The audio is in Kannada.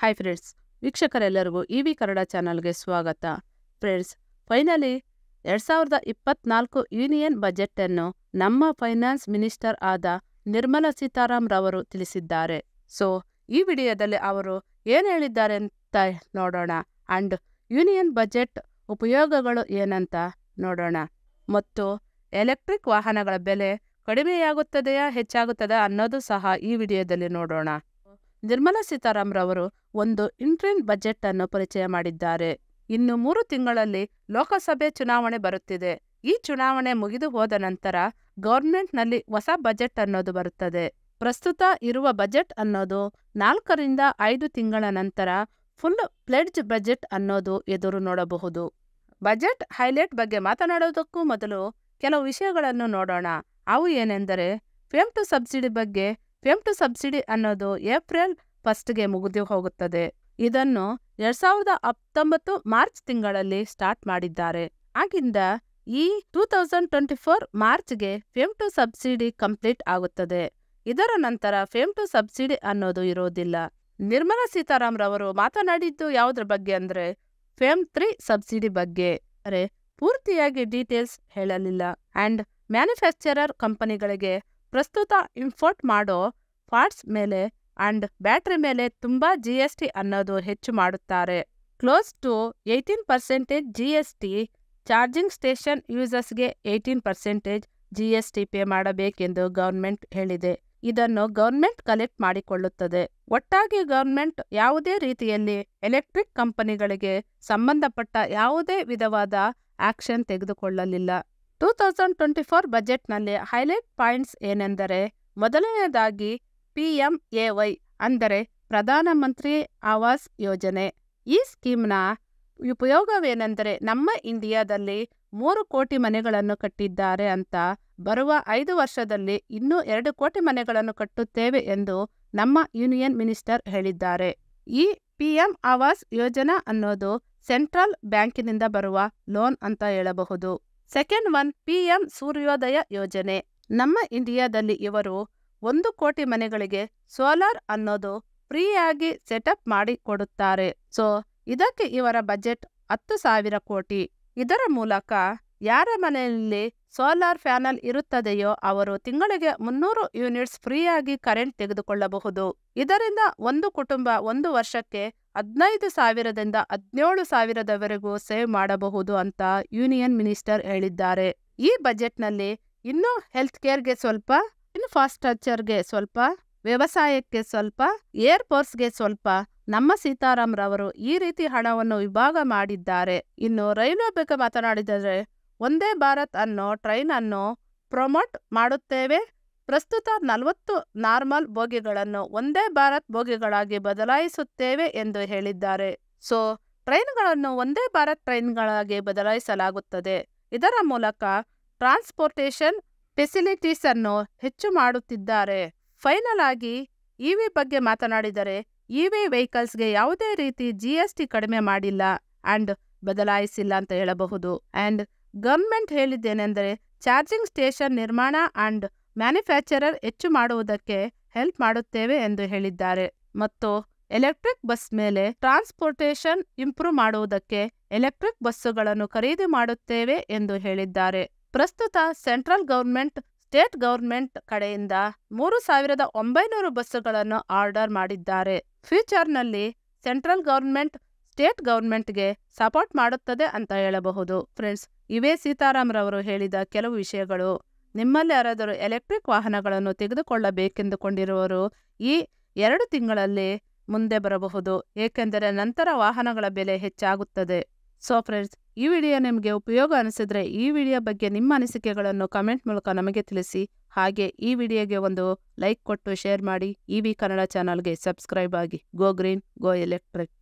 ಹಾಯ್ ಫ್ರೆಂಡ್ಸ್ ವೀಕ್ಷಕರೆಲ್ಲರಿಗೂ ಇ e ವಿ ಕನ್ನಡ ಚಾನಲ್ಗೆ ಸ್ವಾಗತ ಫ್ರೆಂಡ್ಸ್ ಫೈನಲಿ ಎರಡು ಸಾವಿರದ ಇಪ್ಪತ್ನಾಲ್ಕು ಯೂನಿಯನ್ ಬಜೆಟನ್ನು ನಮ್ಮ ಫೈನಾನ್ಸ್ ಮಿನಿಸ್ಟರ್ ಆದ ನಿರ್ಮಲಾ ಸೀತಾರಾಮ್ ರವರು ತಿಳಿಸಿದ್ದಾರೆ ಸೊ ಈ ವಿಡಿಯೋದಲ್ಲಿ ಅವರು ಏನು ಹೇಳಿದ್ದಾರೆ ಅಂತ ನೋಡೋಣ ಅಂಡ್ ಯೂನಿಯನ್ ಬಜೆಟ್ ಉಪಯೋಗಗಳು ಏನಂತ ನೋಡೋಣ ಮತ್ತು ಎಲೆಕ್ಟ್ರಿಕ್ ವಾಹನಗಳ ಬೆಲೆ ಕಡಿಮೆಯಾಗುತ್ತದೆಯಾ ಹೆಚ್ಚಾಗುತ್ತದಾ ಅನ್ನೋದು ಸಹ ಈ ವಿಡಿಯೋದಲ್ಲಿ ನೋಡೋಣ ನಿರ್ಮಲಾ ರವರು ಒಂದು ಇಂಟ್ರಿನ್ ಬಜೆಟ್ ಅನ್ನು ಪರಿಚಯ ಮಾಡಿದ್ದಾರೆ ಇನ್ನು ಮೂರು ತಿಂಗಳಲ್ಲಿ ಲೋಕಸಭೆ ಚುನಾವಣೆ ಬರುತ್ತಿದೆ ಈ ಚುನಾವಣೆ ಮುಗಿದು ಹೋದ ನಂತರ ಗೌರ್ಮೆಂಟ್ನಲ್ಲಿ ಹೊಸ ಬಜೆಟ್ ಅನ್ನೋದು ಬರುತ್ತದೆ ಪ್ರಸ್ತುತ ಇರುವ ಬಜೆಟ್ ಅನ್ನೋದು ನಾಲ್ಕರಿಂದ ಐದು ತಿಂಗಳ ನಂತರ ಫುಲ್ ಪ್ಲೆಡ್ಜ್ ಬಜೆಟ್ ಅನ್ನೋದು ಎದುರು ನೋಡಬಹುದು ಬಜೆಟ್ ಹೈಲೈಟ್ ಬಗ್ಗೆ ಮಾತನಾಡೋದಕ್ಕೂ ಮೊದಲು ಕೆಲವು ವಿಷಯಗಳನ್ನು ನೋಡೋಣ ಅವು ಏನೆಂದರೆ ಫೇಮ್ ಟು ಸಬ್ಸಿಡಿ ಬಗ್ಗೆ ಟು ಸಬ್ಸಿಡಿ ಅನ್ನೋದು ಏಪ್ರಿಲ್ ಫಸ್ಟ್ಗೆ ಮುಗಿದು ಹೋಗುತ್ತದೆ ಇದನ್ನು ಎರಡ್ ಸಾವಿರದ ಹತ್ತೊಂಬತ್ತು ಮಾರ್ಚ್ ತಿಂಗಳಲ್ಲಿ ಸ್ಟಾರ್ಟ್ ಮಾಡಿದ್ದಾರೆ ಆಗಿಂದ ಈ ಟೂ ತೌಸಂಡ್ ಟ್ವೆಂಟಿ ಫೋರ್ ಮಾರ್ಚ್ಗೆ ಫೇಮ್ ಟು ಸಬ್ಸಿಡಿ ಕಂಪ್ಲೀಟ್ ಆಗುತ್ತದೆ ಇದರ ನಂತರ ಫೇಮ್ ಟು ಸಬ್ಸಿಡಿ ಅನ್ನೋದು ಇರೋದಿಲ್ಲ ನಿರ್ಮಲಾ ಸೀತಾರಾಮ್ ರವರು ಮಾತನಾಡಿದ್ದು ಯಾವುದ್ರ ಬಗ್ಗೆ ಅಂದ್ರೆ ಫೇಮ್ ತ್ರೀ ಸಬ್ಸಿಡಿ ಬಗ್ಗೆ ಅರೆ ಪೂರ್ತಿಯಾಗಿ ಡೀಟೇಲ್ಸ್ ಹೇಳಲಿಲ್ಲ ಅಂಡ್ ಮ್ಯಾನುಫ್ಯಾಕ್ಚರರ್ ಕಂಪನಿಗಳಿಗೆ ಪ್ರಸ್ತುತ ಇಂಪೋರ್ಟ್ ಮಾಡೋ ಪಾರ್ಟ್ಸ್ ಮೇಲೆ ಅಂಡ್ ಬ್ಯಾಟ್ರಿ ಮೇಲೆ ತುಂಬ ಜಿ ಎಸ್ ಟಿ ಅನ್ನೋದು ಹೆಚ್ಚು ಮಾಡುತ್ತಾರೆ close to eighteen percentage G S T charging station ಯೂಸರ್ಸ್ಗೆ eighteen percentage G S T pay ಮಾಡಬೇಕೆಂದು ಗೌರ್ಮೆಂಟ್ ಹೇಳಿದೆ ಇದನ್ನು ಗೌರ್ಮೆಂಟ್ ಕಲೆಕ್ಟ್ ಮಾಡಿಕೊಳ್ಳುತ್ತದೆ ಒಟ್ಟಾಗಿ ಗೌರ್ಮೆಂಟ್ ಯಾವುದೇ ರೀತಿಯಲ್ಲಿ ಎಲೆಕ್ಟ್ರಿಕ್ ಕಂಪನಿಗಳಿಗೆ ಸಂಬಂಧಪಟ್ಟ ಯಾವುದೇ ವಿಧವಾದ ಆಕ್ಷನ್ ತೆಗೆದುಕೊಳ್ಳಲಿಲ್ಲ ಟೂ ತೌಸಂಡ್ ಟ್ವೆಂಟಿ ಫೋರ್ ಬಜೆಟ್ನಲ್ಲಿ ಹೈಲೈಟ್ ಪಾಯಿಂಟ್ಸ್ ಏನೆಂದರೆ ಮೊದಲನೆಯದಾಗಿ ಪಿ ಎಂ ಎ ವೈ ಅಂದರೆ ಪ್ರಧಾನಮಂತ್ರಿ ಆವಾಸ್ ಯೋಜನೆ ಈ ಸ್ಕೀಮ್ನ ಉಪಯೋಗವೇನೆಂದರೆ ನಮ್ಮ ಇಂಡಿಯಾದಲ್ಲಿ ಮೂರು ಕೋಟಿ ಮನೆಗಳನ್ನು ಕಟ್ಟಿದ್ದಾರೆ ಅಂತ ಬರುವ ಐದು ವರ್ಷದಲ್ಲಿ ಇನ್ನೂ ಎರಡು ಕೋಟಿ ಮನೆಗಳನ್ನು ಕಟ್ಟುತ್ತೇವೆ ಎಂದು ನಮ್ಮ ಯೂನಿಯನ್ ಮಿನಿಸ್ಟರ್ ಹೇಳಿದ್ದಾರೆ ಈ ಪಿ ಎಂ ಆವಾಸ್ ಯೋಜನಾ ಅನ್ನೋದು ಸೆಂಟ್ರಲ್ ಬ್ಯಾಂಕಿನಿಂದ ಬರುವ ಲೋನ್ ಅಂತ ಹೇಳಬಹುದು ಸೆಕೆಂಡ್ ಒನ್ ಪಿ ಎಂ ಸೂರ್ಯೋದಯ ಯೋಜನೆ ನಮ್ಮ ಇಂಡಿಯಾದಲ್ಲಿ ಇವರು ಒಂದು ಕೋಟಿ ಮನೆಗಳಿಗೆ ಸೋಲಾರ್ ಅನ್ನೋದು ಫ್ರೀಯಾಗಿ ಸೆಟಪ್ ಮಾಡಿ ಕೊಡುತ್ತಾರೆ ಸೊ ಇದಕ್ಕೆ ಇವರ ಬಜೆಟ್ ಹತ್ತು ಸಾವಿರ ಕೋಟಿ ಇದರ ಮೂಲಕ ಯಾರ ಮನೆಯಲ್ಲಿ ಸೋಲಾರ್ ಫ್ಯಾನಲ್ ಇರುತ್ತದೆಯೋ ಅವರು ತಿಂಗಳಿಗೆ ಮುನ್ನೂರು ಯೂನಿಟ್ಸ್ ಫ್ರೀಯಾಗಿ ಕರೆಂಟ್ ತೆಗೆದುಕೊಳ್ಳಬಹುದು ಇದರಿಂದ ಒಂದು ಕುಟುಂಬ ಒಂದು ವರ್ಷಕ್ಕೆ ಹದಿನೈದು ಸಾವಿರದಿಂದ ಹದಿನೇಳು ಸಾವಿರದವರೆಗೂ ಸೇವ್ ಮಾಡಬಹುದು ಅಂತ ಯೂನಿಯನ್ ಮಿನಿಸ್ಟರ್ ಹೇಳಿದ್ದಾರೆ ಈ ಬಜೆಟ್ನಲ್ಲಿ ಇನ್ನೂ ಹೆಲ್ತ್ ಕೇರ್ಗೆ ಸ್ವಲ್ಪ ಇನ್ಫ್ರಾಸ್ಟ್ರಕ್ಚರ್ಗೆ ಸ್ವಲ್ಪ ವ್ಯವಸಾಯಕ್ಕೆ ಸ್ವಲ್ಪ ಏರ್ಫೋರ್ಸ್ಗೆ ಸ್ವಲ್ಪ ನಮ್ಮ ಸೀತಾರಾಮ್ರವರು ರವರು ಈ ರೀತಿ ಹಣವನ್ನು ವಿಭಾಗ ಮಾಡಿದ್ದಾರೆ ಇನ್ನು ರೈಲ್ವೆ ಬಗ್ಗೆ ಮಾತನಾಡಿದರೆ ಒಂದೇ ಭಾರತ್ ಅನ್ನೋ ಟ್ರೈನ್ ಅನ್ನು ಪ್ರಮೋಟ್ ಮಾಡುತ್ತೇವೆ ಪ್ರಸ್ತುತ ನಲವತ್ತು ನಾರ್ಮಲ್ ಬೋಗಿಗಳನ್ನು ಒಂದೇ ಭಾರತ್ ಬೋಗಿಗಳಾಗಿ ಬದಲಾಯಿಸುತ್ತೇವೆ ಎಂದು ಹೇಳಿದ್ದಾರೆ ಸೊ ಟ್ರೈನ್ಗಳನ್ನು ಒಂದೇ ಭಾರತ್ ಟ್ರೈನ್ಗಳಾಗಿ ಬದಲಾಯಿಸಲಾಗುತ್ತದೆ ಇದರ ಮೂಲಕ ಟ್ರಾನ್ಸ್ಪೋರ್ಟೇಷನ್ ಫೆಸಿಲಿಟೀಸ್ ಅನ್ನು ಹೆಚ್ಚು ಮಾಡುತ್ತಿದ್ದಾರೆ ಫೈನಲ್ ಆಗಿ ಇವಿ ಬಗ್ಗೆ ಮಾತನಾಡಿದರೆ ಇವಿ ವೆಹಿಕಲ್ಸ್ಗೆ ಯಾವುದೇ ರೀತಿ ಜಿ ಎಸ್ ಟಿ ಕಡಿಮೆ ಮಾಡಿಲ್ಲ ಅಂಡ್ ಬದಲಾಯಿಸಿಲ್ಲ ಅಂತ ಹೇಳಬಹುದು ಅಂಡ್ ಗವರ್ಮೆಂಟ್ ಹೇಳಿದ್ದೇನೆಂದರೆ ಚಾರ್ಜಿಂಗ್ ಸ್ಟೇಷನ್ ನಿರ್ಮಾಣ ಅಂಡ್ ಮ್ಯಾನುಫ್ಯಾಕ್ಚರರ್ ಹೆಚ್ಚು ಮಾಡುವುದಕ್ಕೆ ಹೆಲ್ಪ್ ಮಾಡುತ್ತೇವೆ ಎಂದು ಹೇಳಿದ್ದಾರೆ ಮತ್ತು ಎಲೆಕ್ಟ್ರಿಕ್ ಬಸ್ ಮೇಲೆ ಟ್ರಾನ್ಸ್ಪೋರ್ಟೇಷನ್ ಇಂಪ್ರೂವ್ ಮಾಡುವುದಕ್ಕೆ ಎಲೆಕ್ಟ್ರಿಕ್ ಬಸ್ಸುಗಳನ್ನು ಖರೀದಿ ಮಾಡುತ್ತೇವೆ ಎಂದು ಹೇಳಿದ್ದಾರೆ ಪ್ರಸ್ತುತ ಸೆಂಟ್ರಲ್ ಗೌರ್ಮೆಂಟ್ ಸ್ಟೇಟ್ ಗೌರ್ಮೆಂಟ್ ಕಡೆಯಿಂದ ಮೂರು ಸಾವಿರದ ಒಂಬೈನೂರು ಬಸ್ಸುಗಳನ್ನು ಆರ್ಡರ್ ಮಾಡಿದ್ದಾರೆ ಫ್ಯೂಚರ್ನಲ್ಲಿ ಸೆಂಟ್ರಲ್ ಗೌರ್ಮೆಂಟ್ ಸ್ಟೇಟ್ ಗೌರ್ಮೆಂಟ್ಗೆ ಸಪೋರ್ಟ್ ಮಾಡುತ್ತದೆ ಅಂತ ಹೇಳಬಹುದು ಫ್ರೆಂಡ್ಸ್ ಇವೇ ಸೀತಾರಾಮ್ರವರು ಹೇಳಿದ ಕೆಲವು ವಿಷಯಗಳು ನಿಮ್ಮಲ್ಲಿ ಯಾರಾದರೂ ಎಲೆಕ್ಟ್ರಿಕ್ ವಾಹನಗಳನ್ನು ತೆಗೆದುಕೊಳ್ಳಬೇಕೆಂದುಕೊಂಡಿರುವರು ಈ ಎರಡು ತಿಂಗಳಲ್ಲಿ ಮುಂದೆ ಬರಬಹುದು ಏಕೆಂದರೆ ನಂತರ ವಾಹನಗಳ ಬೆಲೆ ಹೆಚ್ಚಾಗುತ್ತದೆ ಸೊ ಫ್ರೆಂಡ್ಸ್ ಈ ವಿಡಿಯೋ ನಿಮಗೆ ಉಪಯೋಗ ಅನಿಸಿದರೆ ಈ ವಿಡಿಯೋ ಬಗ್ಗೆ ನಿಮ್ಮ ಅನಿಸಿಕೆಗಳನ್ನು ಕಮೆಂಟ್ ಮೂಲಕ ನಮಗೆ ತಿಳಿಸಿ ಹಾಗೆ ಈ ವಿಡಿಯೋಗೆ ಒಂದು ಲೈಕ್ ಕೊಟ್ಟು ಶೇರ್ ಮಾಡಿ ಇ ವಿ ಕನ್ನಡ ಚಾನಲ್ಗೆ ಸಬ್ಸ್ಕ್ರೈಬ್ ಆಗಿ ಗೋ ಗ್ರೀನ್ ಗೋ ಎಲೆಕ್ಟ್ರಿಕ್